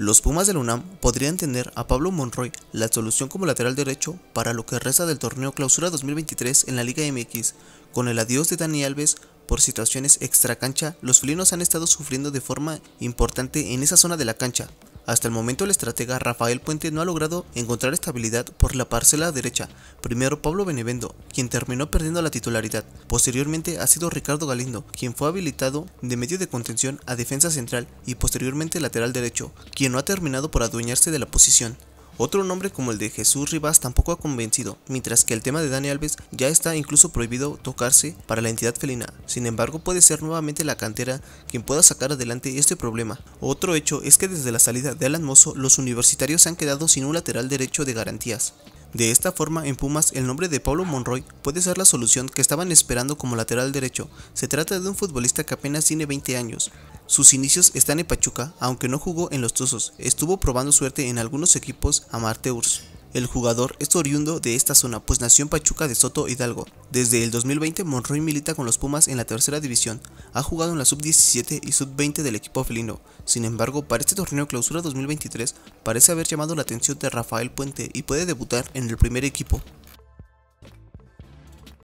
Los Pumas del UNAM podrían tener a Pablo Monroy la solución como lateral derecho para lo que resta del torneo Clausura 2023 en la Liga MX. Con el adiós de Dani Alves por situaciones cancha, los felinos han estado sufriendo de forma importante en esa zona de la cancha, hasta el momento el estratega Rafael Puente no ha logrado encontrar estabilidad por la parcela derecha, primero Pablo Benevendo, quien terminó perdiendo la titularidad, posteriormente ha sido Ricardo Galindo, quien fue habilitado de medio de contención a defensa central y posteriormente lateral derecho, quien no ha terminado por adueñarse de la posición. Otro nombre como el de Jesús Rivas tampoco ha convencido, mientras que el tema de Dani Alves ya está incluso prohibido tocarse para la entidad felina. Sin embargo, puede ser nuevamente la cantera quien pueda sacar adelante este problema. Otro hecho es que desde la salida de Alan Mosso, los universitarios se han quedado sin un lateral derecho de garantías. De esta forma, en Pumas, el nombre de Pablo Monroy puede ser la solución que estaban esperando como lateral derecho. Se trata de un futbolista que apenas tiene 20 años, sus inicios están en Pachuca, aunque no jugó en los Tuzos, estuvo probando suerte en algunos equipos amateurs. El jugador es oriundo de esta zona, pues nació en Pachuca de Soto Hidalgo. Desde el 2020 Monroy milita con los Pumas en la tercera división, ha jugado en la sub-17 y sub-20 del equipo felino. Sin embargo, para este torneo clausura 2023 parece haber llamado la atención de Rafael Puente y puede debutar en el primer equipo.